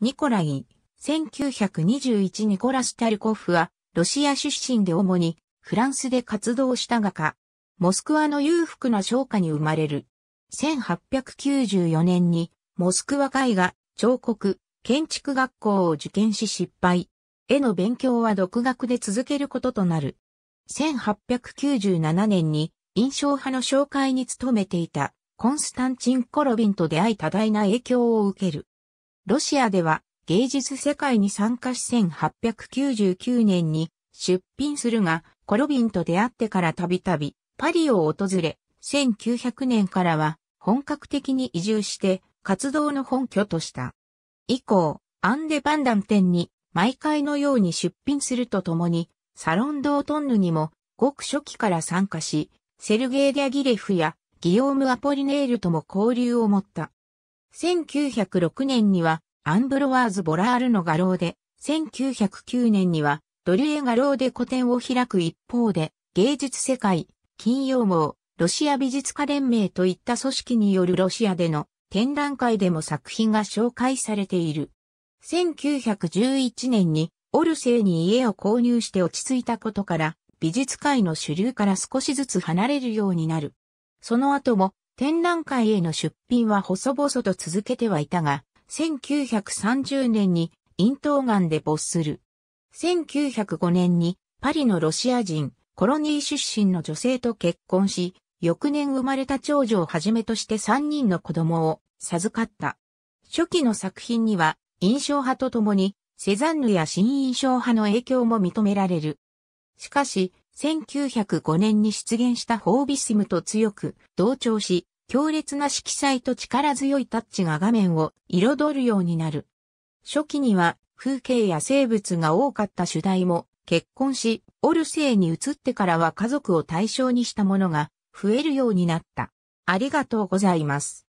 ニコライ、1921ニコラス・タルコフは、ロシア出身で主に、フランスで活動した画家。モスクワの裕福な商家に生まれる。1894年に、モスクワ絵画、彫刻、建築学校を受験し失敗。絵の勉強は独学で続けることとなる。1897年に、印象派の紹介に努めていた、コンスタンチン・コロビンと出会い多大な影響を受ける。ロシアでは芸術世界に参加し1899年に出品するが、コロビンと出会ってからたびたびパリを訪れ、1900年からは本格的に移住して活動の本拠とした。以降、アンデ・バンダン店に毎回のように出品するとともに、サロン・ドートンヌにもごく初期から参加し、セルゲイ・ィアギレフやギヨーム・アポリネールとも交流を持った。1906年にはアンブロワーズ・ボラールの画廊で、1909年には、ドリュエ画廊で個展を開く一方で、芸術世界、金曜網、ロシア美術家連盟といった組織によるロシアでの展覧会でも作品が紹介されている。1911年にオルセイに家を購入して落ち着いたことから、美術界の主流から少しずつ離れるようになる。その後も展覧会への出品は細々と続けてはいたが、1930年に咽頭癌で没する。1905年にパリのロシア人、コロニー出身の女性と結婚し、翌年生まれた長女をはじめとして3人の子供を授かった。初期の作品には印象派とともにセザンヌや新印象派の影響も認められる。しかし、1905年に出現したフォービスムと強く同調し、強烈な色彩と力強いタッチが画面を彩るようになる。初期には風景や生物が多かった主題も結婚し、オルセイに移ってからは家族を対象にしたものが増えるようになった。ありがとうございます。